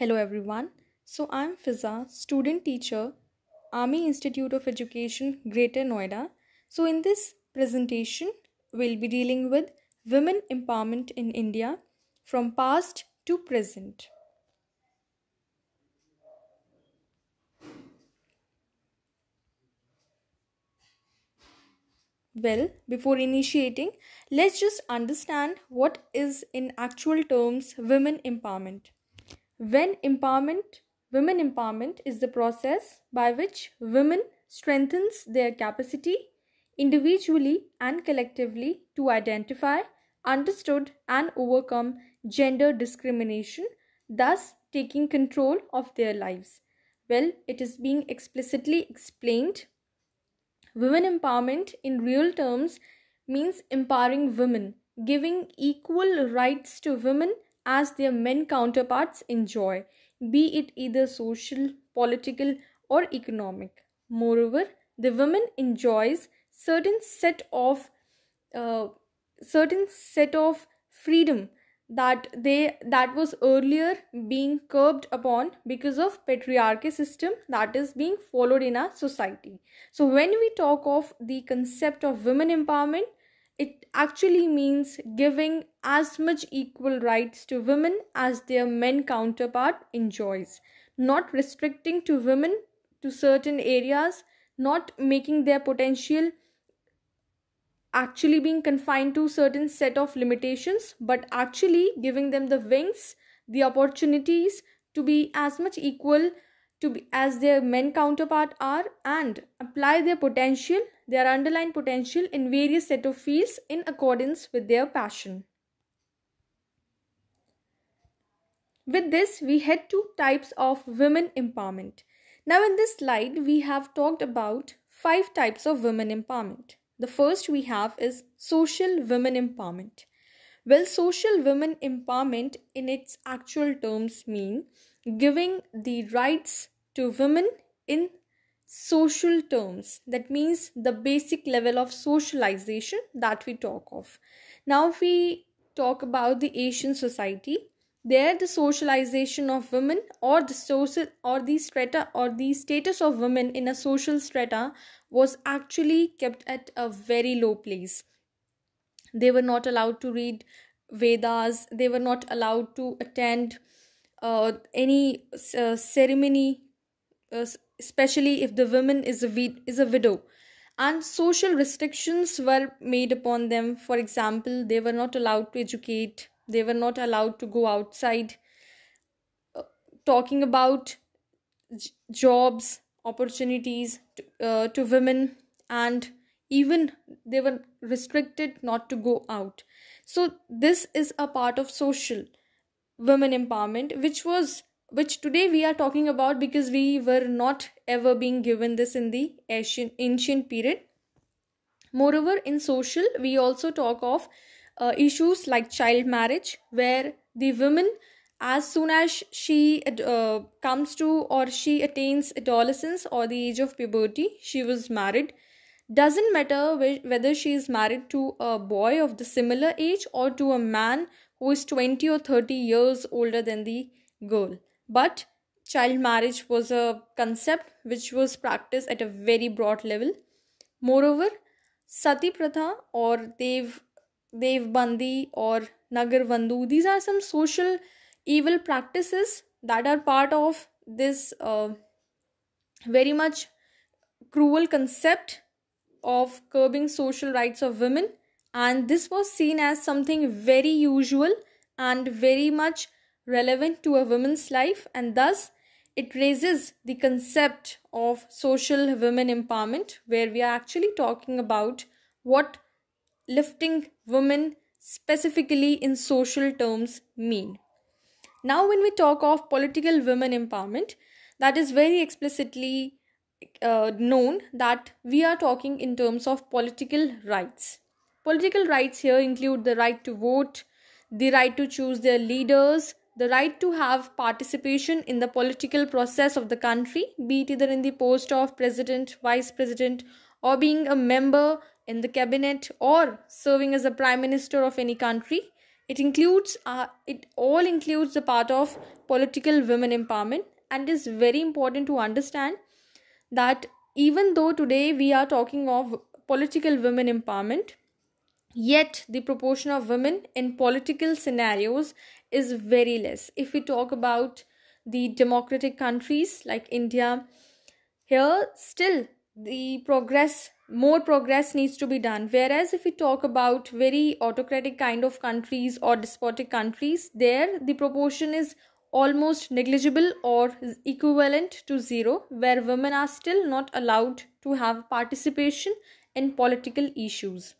Hello everyone. So I'm Fiza, student teacher, Army Institute of Education, Greater Noida. So in this presentation, we'll be dealing with women empowerment in India from past to present. Well, before initiating, let's just understand what is in actual terms women empowerment. When empowerment, women empowerment is the process by which women strengthens their capacity individually and collectively to identify, understood and overcome gender discrimination, thus taking control of their lives. Well, it is being explicitly explained. Women empowerment in real terms means empowering women, giving equal rights to women as their men counterparts enjoy, be it either social, political, or economic. Moreover, the woman enjoys certain set of uh, certain set of freedom that they that was earlier being curbed upon because of patriarchy system that is being followed in our society so when we talk of the concept of women empowerment it actually means giving as much equal rights to women as their men counterpart enjoys, not restricting to women to certain areas, not making their potential actually being confined to certain set of limitations but actually giving them the wings the opportunities to be as much equal to be as their men counterpart are and apply their potential their underlying potential in various set of fields in accordance with their passion. With this, we had two types of women empowerment. Now, in this slide, we have talked about five types of women empowerment. The first we have is social women empowerment. Well, social women empowerment in its actual terms mean giving the rights to women in social terms that means the basic level of socialization that we talk of now if we talk about the asian society there the socialization of women or the social or the strata or the status of women in a social strata was actually kept at a very low place they were not allowed to read vedas they were not allowed to attend uh, any uh, ceremony uh, especially if the woman is a, vid- is a widow. And social restrictions were made upon them. For example, they were not allowed to educate, they were not allowed to go outside. Uh, talking about j- jobs, opportunities to, uh, to women, and even they were restricted not to go out. So, this is a part of social women empowerment, which was which today we are talking about because we were not ever being given this in the ancient, period. Moreover, in social, we also talk of uh, issues like child marriage, where the women, as soon as she uh, comes to or she attains adolescence or the age of puberty, she was married. Doesn't matter whether she is married to a boy of the similar age or to a man who is 20 or 30 years older than the girl. But child marriage was a concept which was practiced at a very broad level. Moreover, sati pratha or dev bandhi or nagar vandu these are some social evil practices that are part of this uh, very much cruel concept of curbing social rights of women and this was seen as something very usual and very much relevant to a woman's life and thus it raises the concept of social women empowerment where we are actually talking about what lifting women specifically in social terms mean now when we talk of political women empowerment that is very explicitly uh, known that we are talking in terms of political rights political rights here include the right to vote the right to choose their leaders the right to have participation in the political process of the country, be it either in the post of president, vice president, or being a member in the cabinet or serving as a prime minister of any country. It includes, uh, it all includes the part of political women empowerment and is very important to understand that even though today we are talking of political women empowerment, Yet, the proportion of women in political scenarios is very less. If we talk about the democratic countries like India, here still the progress more progress needs to be done whereas if we talk about very autocratic kind of countries or despotic countries there the proportion is almost negligible or equivalent to zero where women are still not allowed to have participation in political issues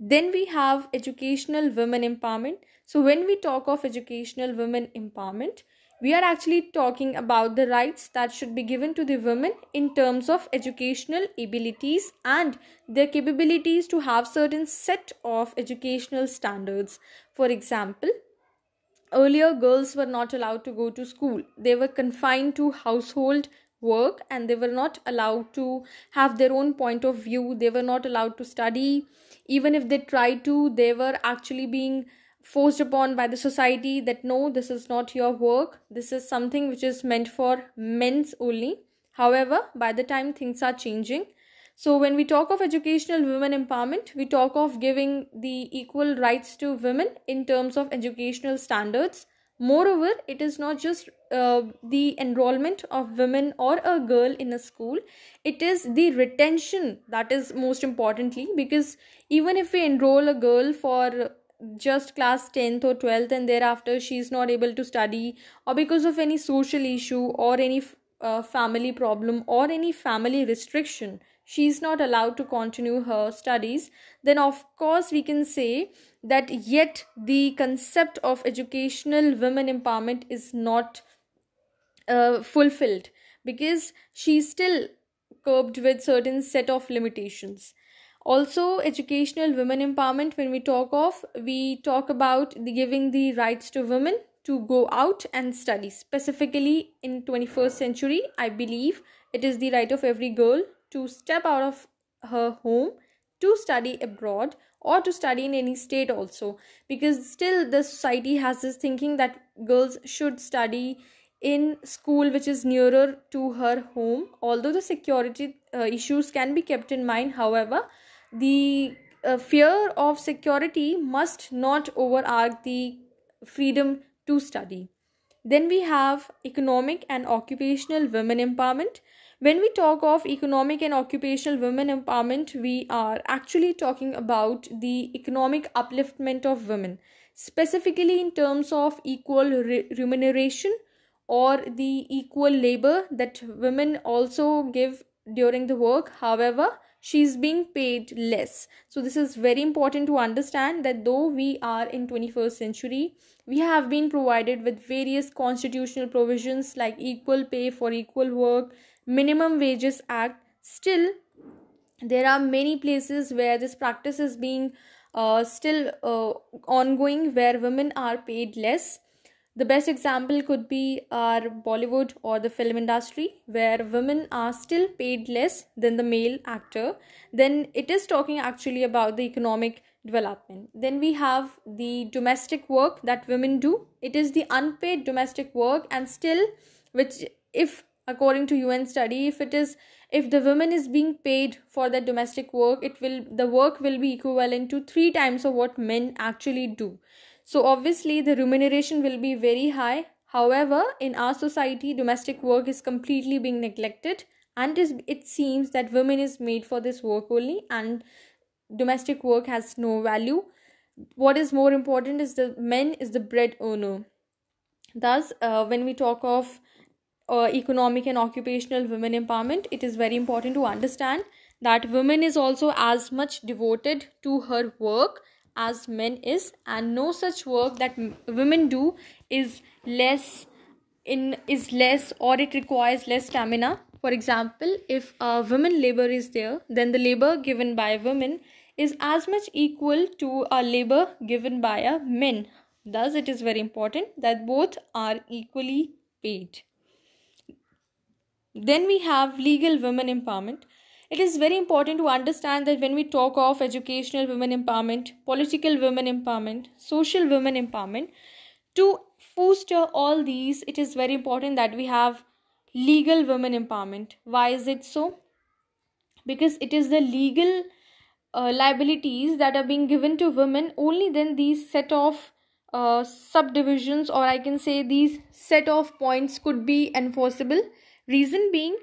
then we have educational women empowerment. So, when we talk of educational women empowerment, we are actually talking about the rights that should be given to the women in terms of educational abilities and their capabilities to have certain set of educational standards for example earlier girls were not allowed to go to school they were confined to household work and they were not allowed to have their own point of view they were not allowed to study even if they tried to they were actually being forced upon by the society that no this is not your work this is something which is meant for men's only however by the time things are changing so when we talk of educational women empowerment we talk of giving the equal rights to women in terms of educational standards Moreover, it is not just uh, the enrollment of women or a girl in a school, it is the retention that is most importantly because even if we enroll a girl for just class 10th or 12th and thereafter she is not able to study or because of any social issue or any uh, family problem or any family restriction she is not allowed to continue her studies then of course we can say that yet the concept of educational women empowerment is not uh, fulfilled because she's still curbed with certain set of limitations also educational women empowerment when we talk of we talk about the giving the rights to women to go out and study specifically in 21st century i believe it is the right of every girl to step out of her home to study abroad or to study in any state also because still the society has this thinking that girls should study in school which is nearer to her home although the security uh, issues can be kept in mind however the uh, fear of security must not overarch the freedom to study then we have economic and occupational women empowerment when we talk of economic and occupational women empowerment, we are actually talking about the economic upliftment of women, specifically in terms of equal re- remuneration or the equal labor that women also give during the work. However, she is being paid less so this is very important to understand that though we are in 21st century we have been provided with various constitutional provisions like equal pay for equal work Minimum Wages Act. Still, there are many places where this practice is being uh, still uh, ongoing where women are paid less. The best example could be our Bollywood or the film industry, where women are still paid less than the male actor. Then it is talking actually about the economic development. Then we have the domestic work that women do. It is the unpaid domestic work, and still, which if according to un study if it is if the woman is being paid for that domestic work it will the work will be equivalent to 3 times of what men actually do so obviously the remuneration will be very high however in our society domestic work is completely being neglected and it seems that women is made for this work only and domestic work has no value what is more important is the men is the bread owner thus uh, when we talk of uh, economic and occupational women empowerment it is very important to understand that women is also as much devoted to her work as men is and no such work that women do is less in is less or it requires less stamina for example if a women labor is there then the labor given by a woman is as much equal to a labor given by a men thus it is very important that both are equally paid then we have legal women empowerment. It is very important to understand that when we talk of educational women empowerment, political women empowerment, social women empowerment, to foster all these, it is very important that we have legal women empowerment. Why is it so? Because it is the legal uh, liabilities that are being given to women, only then these set of uh, subdivisions, or I can say these set of points, could be enforceable Reason being,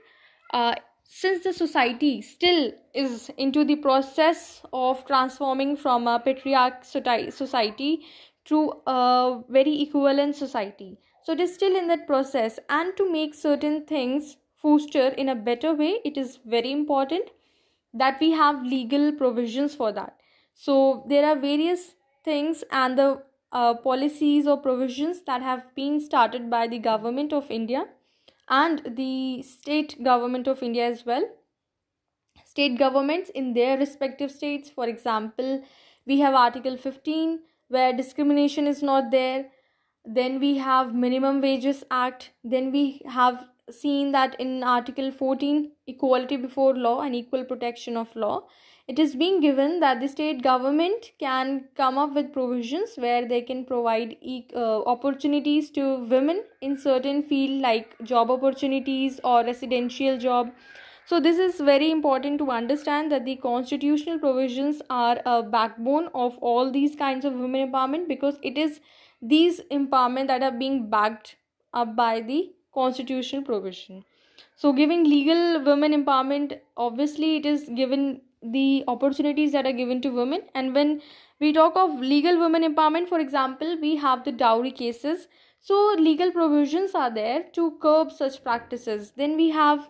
uh, since the society still is into the process of transforming from a patriarch society to a very equivalent society so it is still in that process and to make certain things foster in a better way it is very important that we have legal provisions for that so there are various things and the uh, policies or provisions that have been started by the government of india and the state government of India as well. State governments in their respective states, for example, we have Article 15 where discrimination is not there. Then we have Minimum Wages Act. Then we have seen that in Article 14, equality before law and equal protection of law it is being given that the state government can come up with provisions where they can provide e- uh, opportunities to women in certain field like job opportunities or residential job so this is very important to understand that the constitutional provisions are a backbone of all these kinds of women empowerment because it is these empowerment that are being backed up by the constitutional provision so giving legal women empowerment obviously it is given the opportunities that are given to women and when we talk of legal women empowerment for example we have the dowry cases so legal provisions are there to curb such practices then we have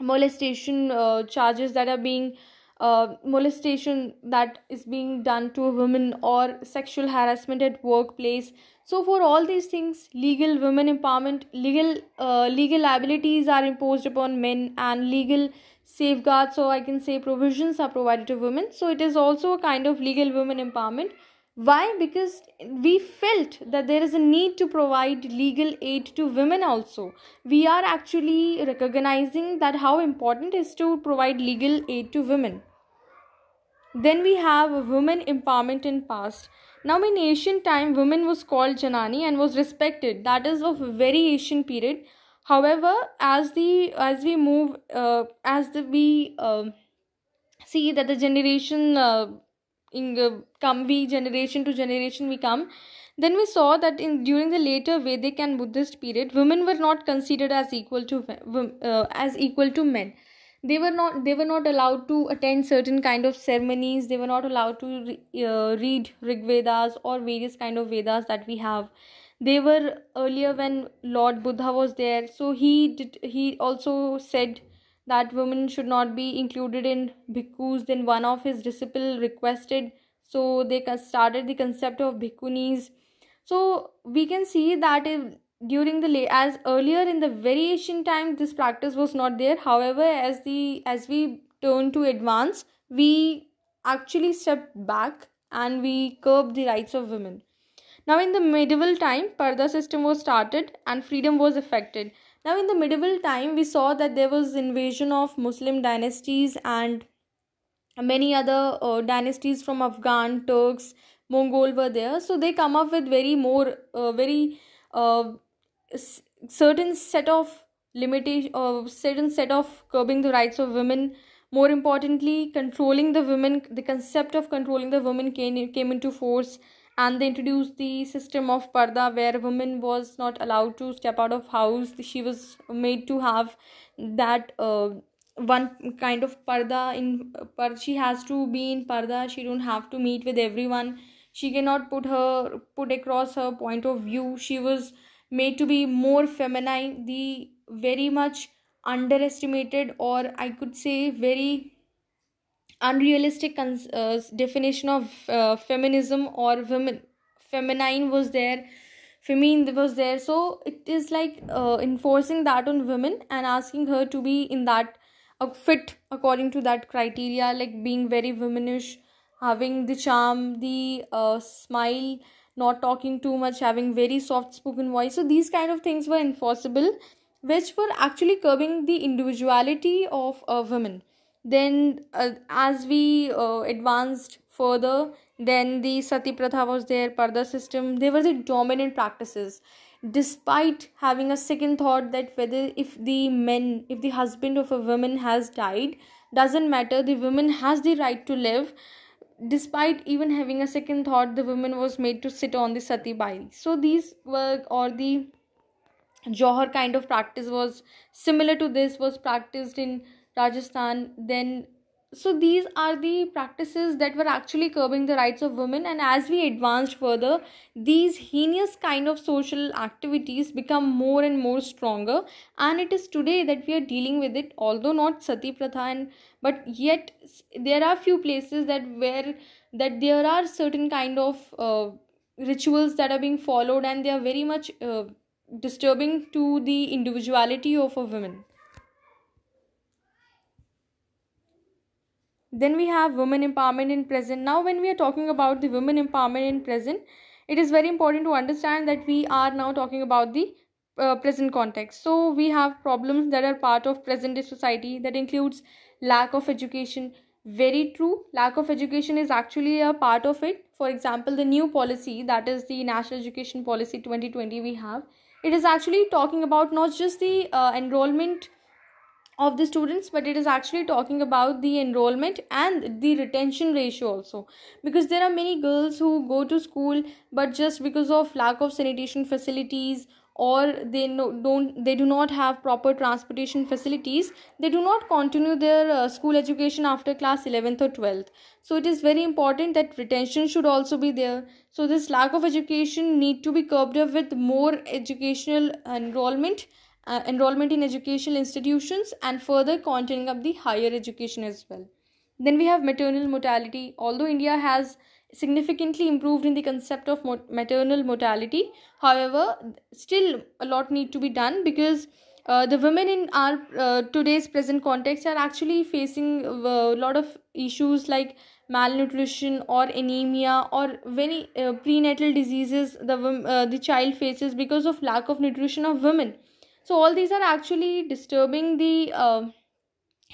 molestation uh, charges that are being uh, molestation that is being done to a woman or sexual harassment at workplace so for all these things legal women empowerment legal uh, legal liabilities are imposed upon men and legal safeguards or i can say provisions are provided to women so it is also a kind of legal women empowerment why because we felt that there is a need to provide legal aid to women also we are actually recognizing that how important is to provide legal aid to women then we have women empowerment in past now in ancient time women was called janani and was respected that is of very ancient period however as the as we move uh, as the, we uh, see that the generation uh, in uh, come we generation to generation we come then we saw that in during the later vedic and buddhist period women were not considered as equal to uh, as equal to men they were not they were not allowed to attend certain kind of ceremonies they were not allowed to re, uh, read rig vedas or various kind of vedas that we have they were earlier when lord buddha was there so he did he also said that women should not be included in bhikkhus then one of his disciple requested so they started the concept of bhikkhunis so we can see that during the as earlier in the very ancient time this practice was not there however as the as we turn to advance we actually step back and we curb the rights of women now, in the medieval time, purdah system was started and freedom was affected. Now, in the medieval time, we saw that there was invasion of Muslim dynasties and many other uh, dynasties from Afghan, Turks, Mongol were there. So they come up with very more, uh, very uh, s- certain set of limitation, uh, certain set of curbing the rights of women more importantly controlling the women the concept of controlling the women came, came into force and they introduced the system of parda where women was not allowed to step out of house she was made to have that uh, one kind of parda in par she has to be in parda she don't have to meet with everyone she cannot put her put across her point of view she was made to be more feminine the very much underestimated or i could say very unrealistic cons- uh, definition of uh, feminism or women feminine was there feminine was there so it is like uh, enforcing that on women and asking her to be in that uh, fit according to that criteria like being very womanish having the charm the uh, smile not talking too much having very soft spoken voice so these kind of things were enforceable which were actually curbing the individuality of a uh, woman then uh, as we uh, advanced further then the sati pratha was there parda system they were the dominant practices despite having a second thought that whether if the men if the husband of a woman has died doesn't matter the woman has the right to live despite even having a second thought the woman was made to sit on the sati baili so these were or the johar kind of practice was similar to this was practiced in Rajasthan, then so these are the practices that were actually curbing the rights of women and as we advanced further these heinous kind of social activities become more and more stronger and it is today that we are dealing with it although not sati pratha and but yet there are few places that where that there are certain kind of uh, rituals that are being followed and they are very much uh, disturbing to the individuality of a woman then we have women empowerment in present now when we are talking about the women empowerment in present it is very important to understand that we are now talking about the uh, present context so we have problems that are part of present day society that includes lack of education very true lack of education is actually a part of it for example the new policy that is the national education policy 2020 we have it is actually talking about not just the uh, enrollment of the students but it is actually talking about the enrollment and the retention ratio also because there are many girls who go to school but just because of lack of sanitation facilities or they no, don't they do not have proper transportation facilities they do not continue their uh, school education after class 11th or 12th so it is very important that retention should also be there so this lack of education need to be curbed up with more educational enrollment uh, enrollment in educational institutions and further continuing up the higher education as well then we have maternal mortality although india has significantly improved in the concept of maternal mortality however still a lot need to be done because uh, the women in our uh, today's present context are actually facing a lot of issues like malnutrition or anemia or very uh, prenatal diseases the uh, the child faces because of lack of nutrition of women so all these are actually disturbing the uh,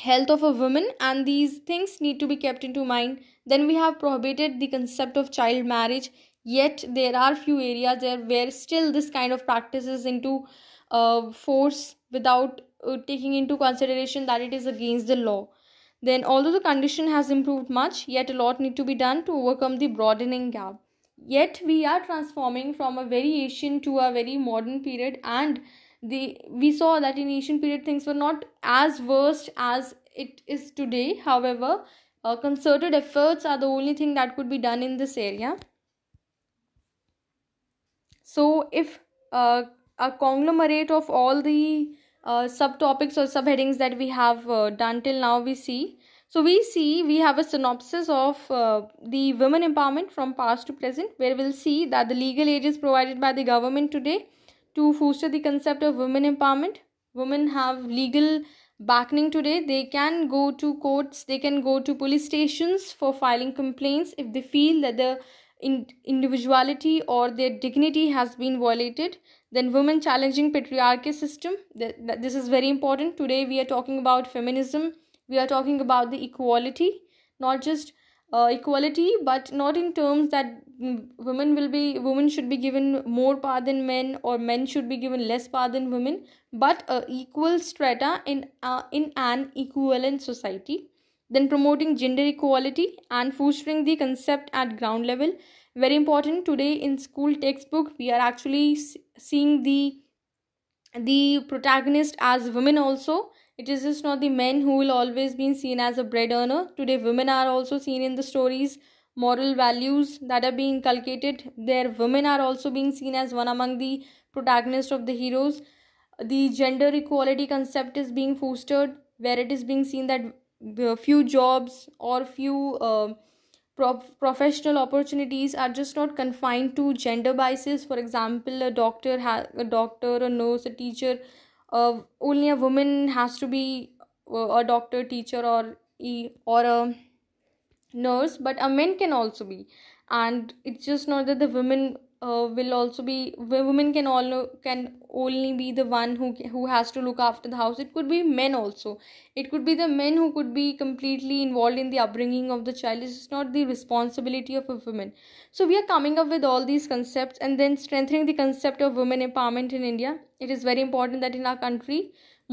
health of a woman and these things need to be kept into mind then we have prohibited the concept of child marriage yet there are few areas there where still this kind of practice is into uh, force without uh, taking into consideration that it is against the law then although the condition has improved much yet a lot need to be done to overcome the broadening gap yet we are transforming from a very ancient to a very modern period and the we saw that in ancient period things were not as worst as it is today however uh, concerted efforts are the only thing that could be done in this area so if uh, a conglomerate of all the uh, subtopics or subheadings that we have uh, done till now we see so we see we have a synopsis of uh, the women empowerment from past to present where we'll see that the legal aid is provided by the government today to foster the concept of women empowerment. Women have legal backing today. They can go to courts, they can go to police stations for filing complaints if they feel that the in- individuality or their dignity has been violated then women challenging patriarchy system this is very important today we are talking about feminism we are talking about the equality not just uh, equality but not in terms that women will be women should be given more power than men or men should be given less power than women but a equal strata in uh, in an equivalent society then promoting gender equality and fostering the concept at ground level very important today in school textbook we are actually seeing the the protagonist as women also it is just not the men who will always be seen as a bread earner. Today, women are also seen in the stories. Moral values that are being inculcated there, women are also being seen as one among the protagonists of the heroes. The gender equality concept is being fostered, where it is being seen that few jobs or few uh, professional opportunities are just not confined to gender biases for example a doctor ha- a doctor a nurse a teacher uh, only a woman has to be uh, a doctor, teacher, or or a nurse, but a man can also be. And it's just not that the women uh, will also be women can all can only be the one who who has to look after the house it could be men also it could be the men who could be completely involved in the upbringing of the child it's not the responsibility of a woman so we are coming up with all these concepts and then strengthening the concept of women empowerment in india it is very important that in our country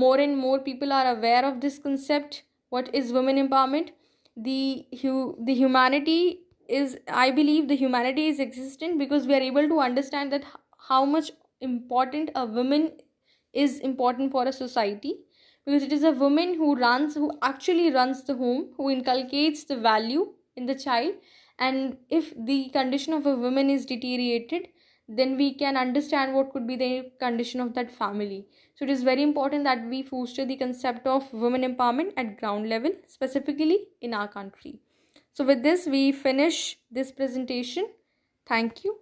more and more people are aware of this concept what is women empowerment the hu- the humanity is i believe the humanity is existent because we are able to understand that how much important a woman is important for a society because it is a woman who runs who actually runs the home who inculcates the value in the child and if the condition of a woman is deteriorated then we can understand what could be the condition of that family so it is very important that we foster the concept of women empowerment at ground level specifically in our country so with this we finish this presentation. Thank you.